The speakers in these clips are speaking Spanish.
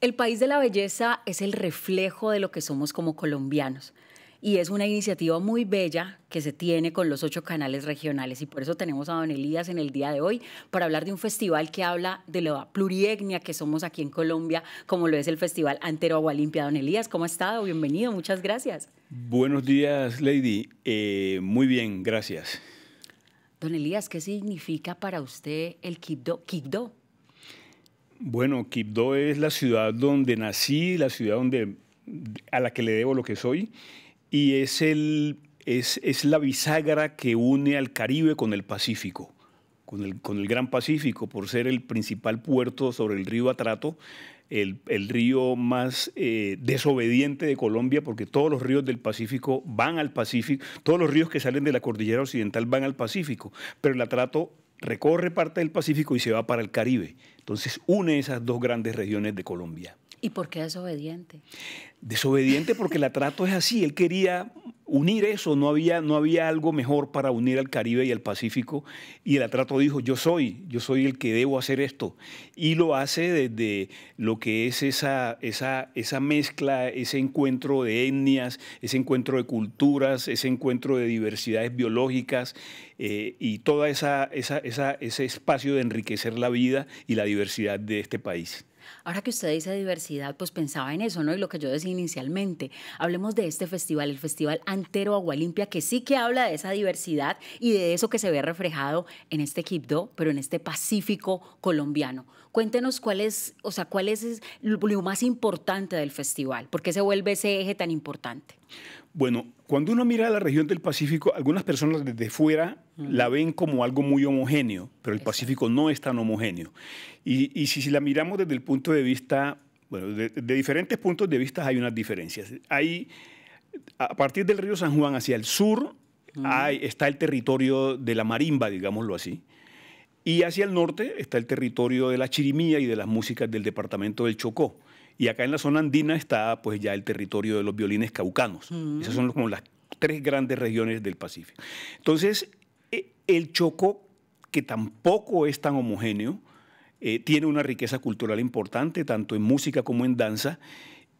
El País de la Belleza es el reflejo de lo que somos como colombianos y es una iniciativa muy bella que se tiene con los ocho canales regionales y por eso tenemos a don Elías en el día de hoy para hablar de un festival que habla de la plurietnia que somos aquí en Colombia, como lo es el Festival Antero Agua Limpia. Don Elías, ¿cómo ha estado? Bienvenido, muchas gracias. Buenos días, Lady. Eh, muy bien, gracias. Don Elías, ¿qué significa para usted el Quibdó? Bueno, Quibdó es la ciudad donde nací, la ciudad donde, a la que le debo lo que soy, y es, el, es, la bisagra que une al Caribe con el Pacífico, con el, con el Gran Pacífico, por ser el principal puerto sobre el río Atrato, el, el río más eh, desobediente de Colombia, porque todos los ríos del Pacífico van al Pacífico, todos los ríos que salen de la cordillera occidental van al Pacífico, pero el Atrato recorre parte del Pacífico y se va para el Caribe. Entonces une esas dos grandes regiones de Colombia. ¿Y por qué desobediente? Desobediente porque la trato es así. Él quería unir eso, no había, no había algo mejor para unir al Caribe y al Pacífico. Y el atrato dijo, yo soy, yo soy el que debo hacer esto. Y lo hace desde lo que es esa, esa, mezcla, ese encuentro de etnias, ese encuentro de culturas, ese encuentro de diversidades biológicas eh, y todo esa, ese espacio de enriquecer la vida y la diversidad de este país. Ahora que usted dice diversidad, pues pensaba en eso, ¿no? Y lo que yo decía inicialmente. Hablemos de este festival, el Festival Antero Agua Limpia, que sí que habla de esa diversidad y de eso que se ve reflejado en este Quibdó, pero en este Pacífico colombiano. Cuéntenos cuál es, o sea, cuál es lo más importante del festival, por qué se vuelve ese eje tan importante. Bueno, cuando uno mira la región del Pacífico, algunas personas desde fuera la ven como algo muy homogéneo, pero el Pacífico no es tan homogéneo. Y, si, la miramos desde el punto de vista, bueno, de, diferentes puntos de vista hay unas diferencias. Hay, a partir del río San Juan hacia el sur, está el territorio de la marimba, digámoslo así. Y hacia el norte está el territorio de la chirimía y de las músicas del departamento del Chocó. Y acá en la zona andina está pues ya el territorio de los violines caucanos. Mm. Esas son como las tres grandes regiones del Pacífico. Entonces, eh, el Choco, que tampoco es tan homogéneo, eh, tiene una riqueza cultural importante, tanto en música como en danza,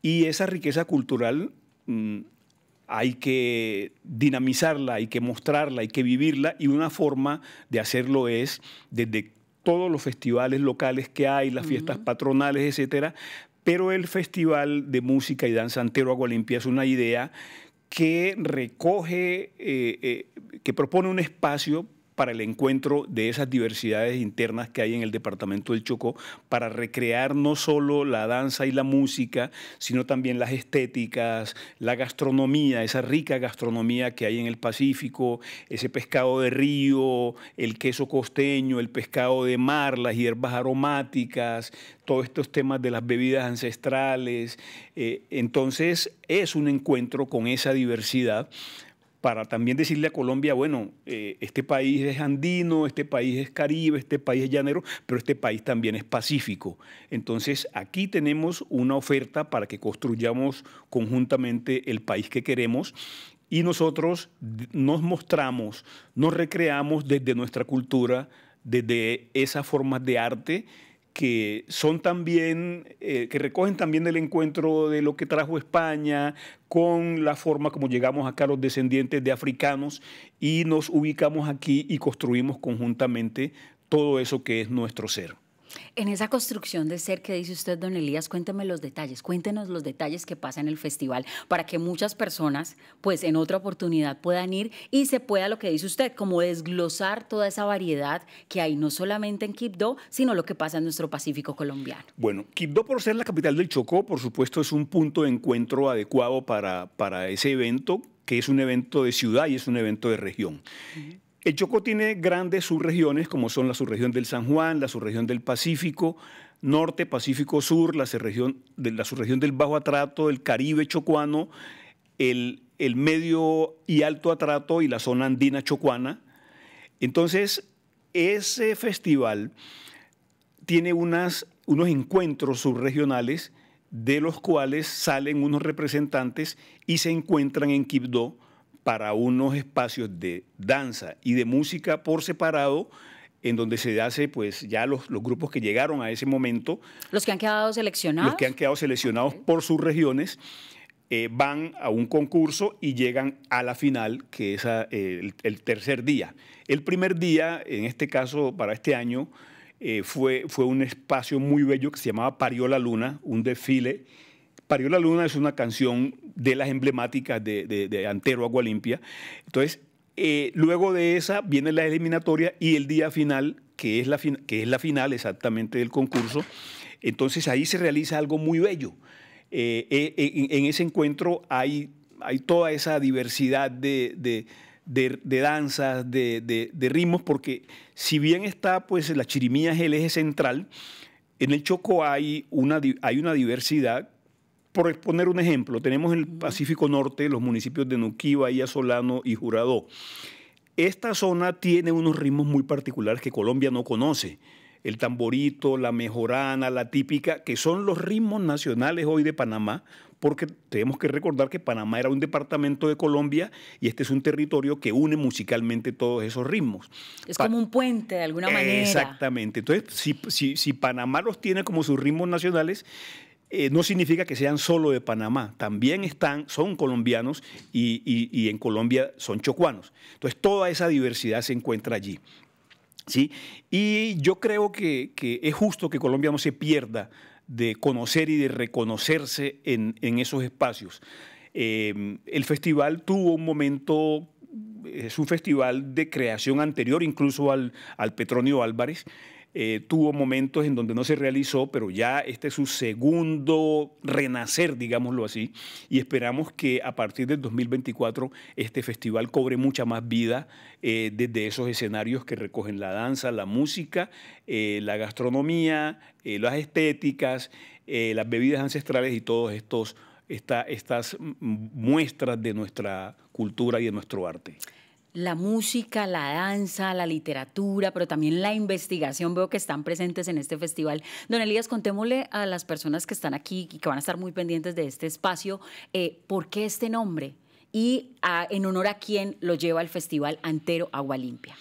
y esa riqueza cultural mm, hay que dinamizarla, hay que mostrarla, hay que vivirla, y una forma de hacerlo es desde todos los festivales locales que hay, las fiestas mm. patronales, etcétera, pero el Festival de Música y Danza Antero Agua Limpia es una idea que recoge, eh, eh, que propone un espacio para el encuentro de esas diversidades internas que hay en el departamento del Chocó, para recrear no solo la danza y la música, sino también las estéticas, la gastronomía, esa rica gastronomía que hay en el Pacífico, ese pescado de río, el queso costeño, el pescado de mar, las hierbas aromáticas, todos estos temas de las bebidas ancestrales. Eh, entonces es un encuentro con esa diversidad para también decirle a Colombia, bueno, eh, este país es andino, este país es caribe, este país es llanero, pero este país también es pacífico. Entonces, aquí tenemos una oferta para que construyamos conjuntamente el país que queremos y nosotros nos mostramos, nos recreamos desde nuestra cultura, desde esas formas de arte que son también, eh, que recogen también el encuentro de lo que trajo España con la forma como llegamos acá los descendientes de africanos y nos ubicamos aquí y construimos conjuntamente todo eso que es nuestro ser. En esa construcción de ser que dice usted, don Elías, cuénteme los detalles, cuéntenos los detalles que pasa en el festival para que muchas personas, pues en otra oportunidad puedan ir y se pueda lo que dice usted, como desglosar toda esa variedad que hay, no solamente en Quibdó, sino lo que pasa en nuestro Pacífico colombiano. Bueno, Quibdó por ser la capital del Chocó, por supuesto, es un punto de encuentro adecuado para, para ese evento que es un evento de ciudad y es un evento de región. El Chocó tiene grandes subregiones como son la subregión del San Juan, la subregión del Pacífico, Norte, Pacífico Sur, la subregión, de la subregión del Bajo Atrato, el Caribe chocuano, el, el Medio y Alto Atrato y la zona andina chocuana. Entonces, ese festival tiene unos encuentros subregionales de los cuales salen unos representantes y se encuentran en Quibdó para unos espacios de danza y de música por separado en donde se hace pues ya los, los, grupos que llegaron a ese momento. Los que han quedado seleccionados. Los que han quedado seleccionados por sus regiones eh, van a un concurso y llegan a la final, que es ah, el, tercer día. El primer día, en este caso para este año, eh, fue, fue un espacio muy bello que se llamaba Parió la Luna, un desfile Parió la Luna es una canción de las emblemáticas de, Antero Agua Limpia. Entonces, eh, luego de esa viene la eliminatoria y el día final, que es la, que es la final exactamente del concurso. Entonces ahí se realiza algo muy bello. Eh, eh, en, ese encuentro hay, hay toda esa diversidad de, de danzas, de, de, de, ritmos, porque si bien está pues la chirimía es el eje central, en el Choco hay una, hay una diversidad por poner un ejemplo, tenemos el Pacífico Norte los municipios de Nuquí, Bahía Solano y Juradó. Esta zona tiene unos ritmos muy particulares que Colombia no conoce. El tamborito, la mejorana, la típica, que son los ritmos nacionales hoy de Panamá, porque tenemos que recordar que Panamá era un departamento de Colombia y este es un territorio que une musicalmente todos esos ritmos. Es como un puente de alguna manera. Exactamente. Entonces, si Panamá los tiene como sus ritmos nacionales, eh, no significa que sean solo de Panamá, también están, son colombianos y, en Colombia son chocuanos. Entonces toda esa diversidad se encuentra allí. ¿sí? Y yo creo que, es justo que Colombia no se pierda de conocer y de reconocerse en, esos espacios. Eh, el festival tuvo un momento, es un festival de creación anterior incluso al Petronio Álvarez. Eh, tuvo momentos en donde no se realizó, pero ya este es su segundo renacer, digámoslo así, y esperamos que a partir del 2024 este festival cobre mucha más vida eh, desde esos escenarios que recogen la danza, la música, eh, la gastronomía, las estéticas, las bebidas ancestrales y todos estos estas muestras de nuestra cultura y de nuestro arte la música, la danza, la literatura, pero también la investigación, veo que están presentes en este festival. Don Elías, contémosle a las personas que están aquí y que van a estar muy pendientes de este espacio, eh, ¿por qué este nombre? Y ah, en honor a quién lo lleva el Festival Antero Agua Limpia.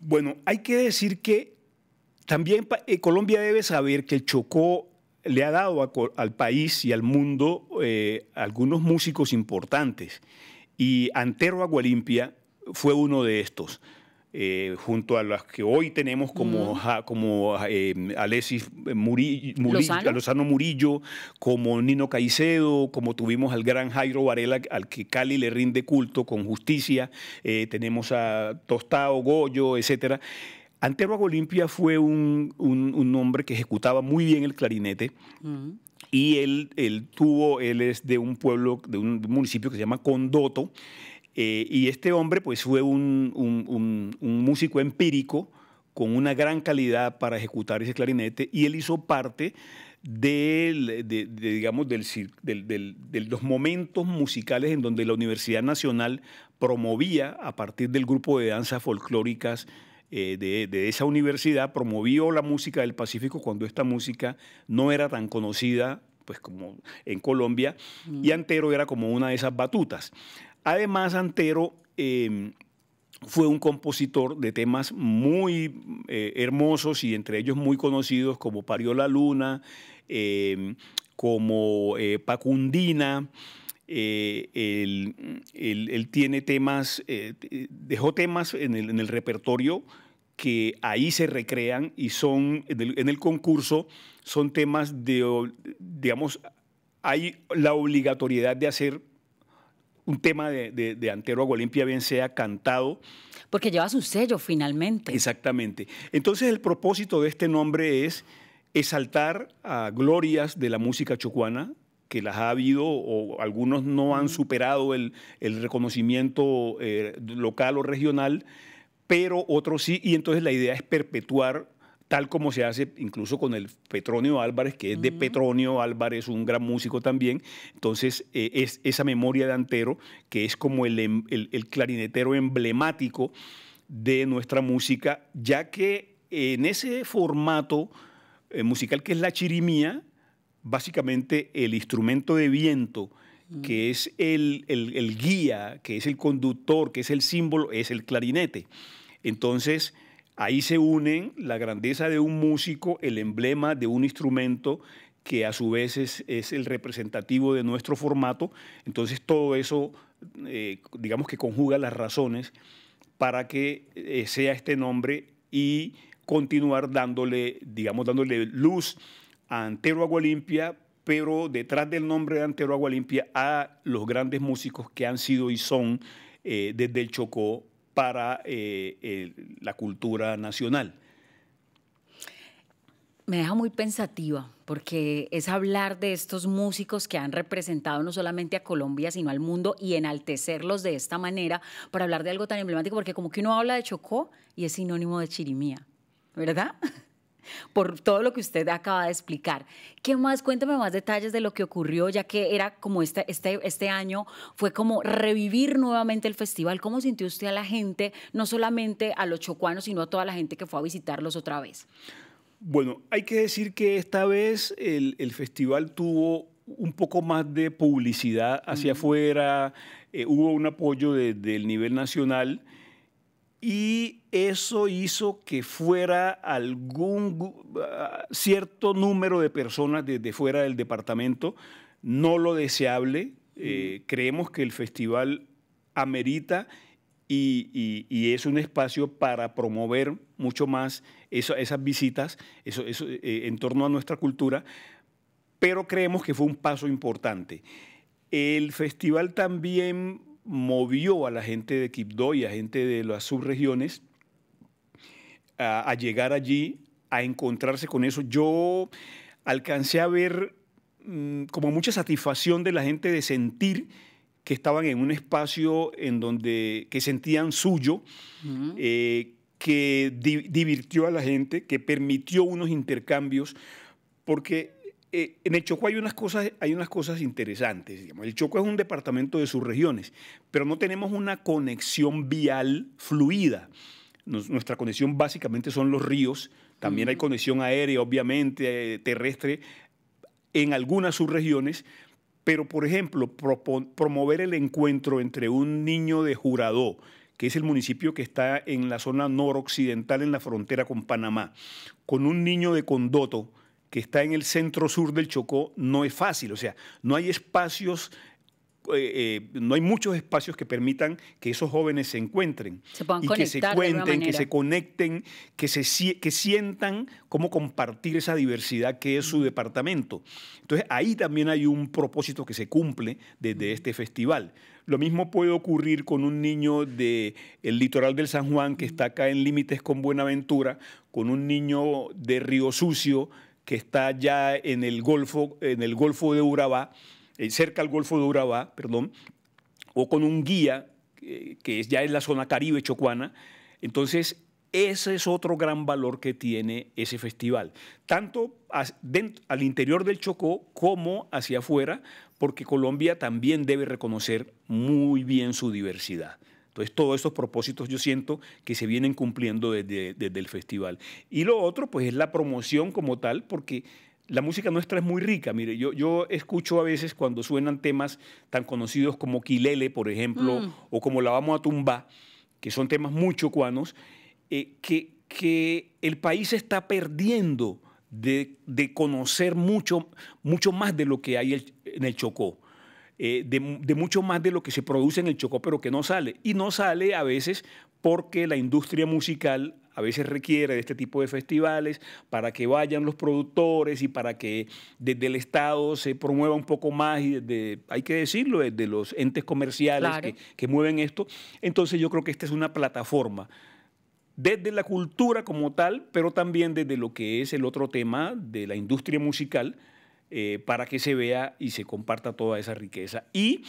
Bueno, hay que decir que también eh, Colombia debe saber que el Chocó le ha dado al país y al mundo eh, algunos músicos importantes. Y Antero Agua Limpia fue uno de estos. Eh, junto a los que hoy tenemos como, como eh, Alexis Murillo, Murillo, como Nino Caicedo, como tuvimos al gran Jairo Varela, al que Cali le rinde culto con justicia, eh, tenemos a Tostao, Goyo, etcétera. Antero Olimpia fue un, hombre que ejecutaba muy bien el clarinete. Y él, él, tuvo, él es de un pueblo, de un municipio que se llama Condoto, eh, y este hombre pues fue un, músico empírico con una gran calidad para ejecutar ese clarinete y él hizo parte del, de, digamos, del, de los momentos musicales en donde la Universidad Nacional promovía, a partir del grupo de danzas folclóricas eh, de, esa universidad, promovió la música del Pacífico cuando esta música no era tan conocida pues como en Colombia, y Antero era como una de esas batutas. Además, Antero em, fue un compositor de temas muy eh, hermosos y entre ellos muy conocidos como Parió la Luna, em, como eh, Pacundina. Eh, él, tiene temas, dejó temas en el, repertorio que ahí se recrean y son, en el, en el, concurso, son temas de, digamos, hay la obligatoriedad de hacer un tema de, de, Antero bien sea cantado. Porque lleva su sello finalmente. Exactamente. Entonces el propósito de este nombre es exaltar a glorias de la música chocuana, que las ha habido o algunos no han superado el, reconocimiento eh, local o regional, pero otros sí, y entonces la idea es perpetuar tal como se hace incluso con el Petronio Álvarez, que es de Petronio Álvarez, un gran músico también. Entonces, eh, es esa memoria de Antero, que es como em, el, clarinetero emblemático de nuestra música, ya que en ese formato eh, musical que es la chirimía, básicamente el instrumento de viento, que es el, el, el, guía, que es el conductor, que es el símbolo, es el clarinete. Entonces, Ahí se unen la grandeza de un músico, el emblema de un instrumento que a su vez es, el representativo de nuestro formato. Entonces todo eso, eh, digamos que conjuga las razones para que eh, sea este nombre y continuar dándole, digamos, dándole luz a Antero Agua Limpia, pero detrás del nombre de Antero Agua Limpia a los grandes músicos que han sido y son eh, desde el Chocó para eh, la cultura nacional. Me deja muy pensativa, porque es hablar de estos músicos que han representado no solamente a Colombia, sino al mundo y enaltecerlos de esta manera para hablar de algo tan emblemático, porque como que uno habla de Chocó y es sinónimo de chirimía, ¿verdad? por todo lo que usted acaba de explicar. ¿Qué más? Cuéntame más detalles de lo que ocurrió, ya que era como este, este, este, año fue como revivir nuevamente el festival. ¿Cómo sintió usted a la gente, no solamente a los chocuanos, sino a toda la gente que fue a visitarlos otra vez? Bueno, hay que decir que esta vez el, festival tuvo un poco más de publicidad hacia afuera, eh, hubo un apoyo del nivel nacional y eso hizo que fuera algún ah, cierto número de personas desde fuera del departamento, no lo deseable. Eh, mm. creemos que el festival amerita y, es un espacio para promover mucho más esas visitas eso, eso, eh, en torno a nuestra cultura, pero creemos que fue un paso importante. El festival también movió a la gente de Quibdó y a gente de las subregiones a, llegar allí, a encontrarse con eso. Yo alcancé a ver mm, como mucha satisfacción de la gente de sentir que estaban en un espacio en donde que sentían suyo, eh, que divirtió a la gente, que permitió unos intercambios, porque eh, en el Choco hay unas cosas, hay unas cosas interesantes. El Choco es un departamento de sus regiones, pero no tenemos una conexión vial fluida. nuestra conexión básicamente son los ríos. También hay conexión aérea, obviamente, eh, terrestre, en algunas subregiones. Pero, por ejemplo, promover el encuentro entre un niño de Juradó, que es el municipio que está en la zona noroccidental, en la frontera con Panamá, con un niño de Condoto, que está en el centro sur del Chocó no es fácil, o sea, no hay espacios eh, eh, no hay muchos espacios que permitan que esos jóvenes se encuentren y que se cuenten, que se conecten, que, se, que sientan cómo compartir esa diversidad que es su departamento. Entonces ahí también hay un propósito que se cumple desde este festival. Lo mismo puede ocurrir con un niño del el litoral del San Juan que está acá en límites con Buenaventura, con un niño de Río Sucio que está ya en el Golfo, en el Golfo de Urabá, eh, cerca al Golfo de Urabá, perdón, o con un guía eh, que ya es la zona caribe chocuana. Entonces, ese es otro gran valor que tiene ese festival, tanto al interior del Chocó como hacia afuera, porque Colombia también debe reconocer muy bien su diversidad. Entonces, todos esos propósitos yo siento que se vienen cumpliendo desde, el festival. Y lo otro, pues, es la promoción como tal, porque la música nuestra es muy rica. Mire, yo, escucho a veces cuando suenan temas tan conocidos como Quilele, por ejemplo, mm. o como La Vamos a Tumba, que son temas muy chocuanos, eh, que, el país está perdiendo de, de conocer mucho, mucho más de lo que hay en el Chocó. Eh, de, mucho más de lo que se produce en el Chocó, pero que no sale. Y no sale a veces porque la industria musical a veces requiere de este tipo de festivales para que vayan los productores y para que desde el Estado se promueva un poco más y desde, hay que decirlo, desde los entes comerciales que mueven esto. Entonces yo creo que esta es una plataforma desde la cultura como tal, pero también desde lo que es el otro tema de la industria musical, eh, para que se vea y se comparta toda esa riqueza. Y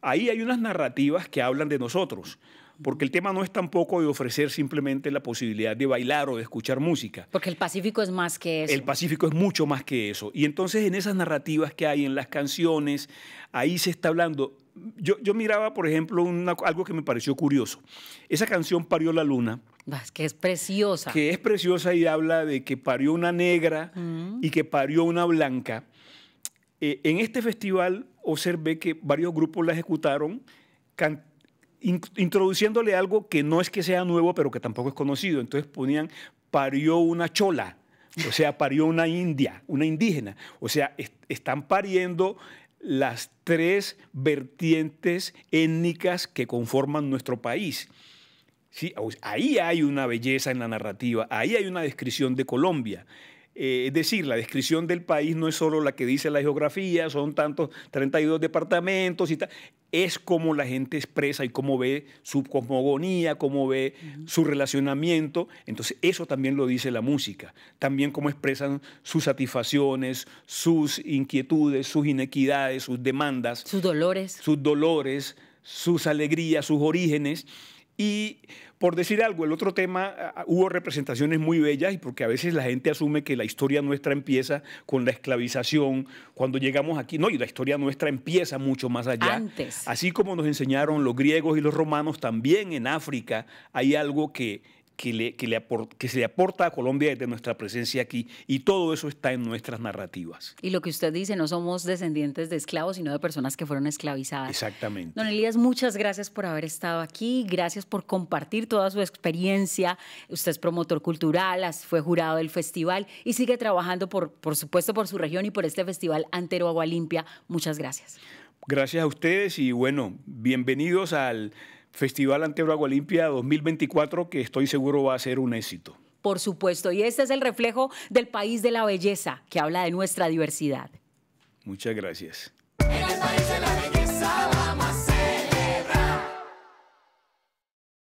ahí hay unas narrativas que hablan de nosotros. Porque el tema no es tampoco de ofrecer simplemente la posibilidad de bailar o de escuchar música. Porque el Pacífico es más que eso. El Pacífico es mucho más que eso. Y entonces en esas narrativas que hay, en las canciones, ahí se está hablando. Yo, miraba, por ejemplo, algo que me pareció curioso. Esa canción Parió la Luna, que es preciosa. Que es preciosa y habla de que parió una negra y que parió una blanca. Eh, en este festival observé que varios grupos la ejecutaron introduciéndole algo que no es que sea nuevo, pero que tampoco es conocido. Entonces ponían, parió una chola, o sea, parió una india, una indígena. O sea, están pariendo las tres vertientes étnicas que conforman nuestro país. Ahí hay una belleza en la narrativa, ahí hay una descripción de Colombia. Eh, es decir, la descripción del país no es solo la que dice la geografía, son tantos 32 departamentos y tal. Es como la gente expresa y cómo ve su cosmogonía, cómo ve su relacionamiento. Entonces, eso también lo dice la música. También cómo expresan sus satisfacciones, sus inquietudes, sus inequidades, sus demandas. Sus dolores. Sus dolores, sus alegrías, sus orígenes. Y por decir algo, el otro tema, ah, ah, hubo representaciones muy bellas y porque a veces la gente asume que la historia nuestra empieza con la esclavización, cuando llegamos aquí. No, y la historia nuestra empieza mucho más allá. Así como nos enseñaron los griegos y los romanos, también en África hay algo que que, se le aporta a Colombia desde nuestra presencia aquí y todo eso está en nuestras narrativas. Y lo que usted dice, no somos descendientes de esclavos, sino de personas que fueron esclavizadas. Exactamente. Don Elías, muchas gracias por haber estado aquí, gracias por compartir toda su experiencia. Usted es promotor cultural, fue jurado del festival y sigue trabajando, por, por supuesto, por su región y por este festival Antero Agua Limpia. Muchas gracias. Gracias a ustedes y bueno, bienvenidos al Festival Antebrago Olimpia 2024 que estoy seguro va a ser un éxito. Por supuesto, y este es el reflejo del país de la belleza que habla de nuestra diversidad. Muchas gracias.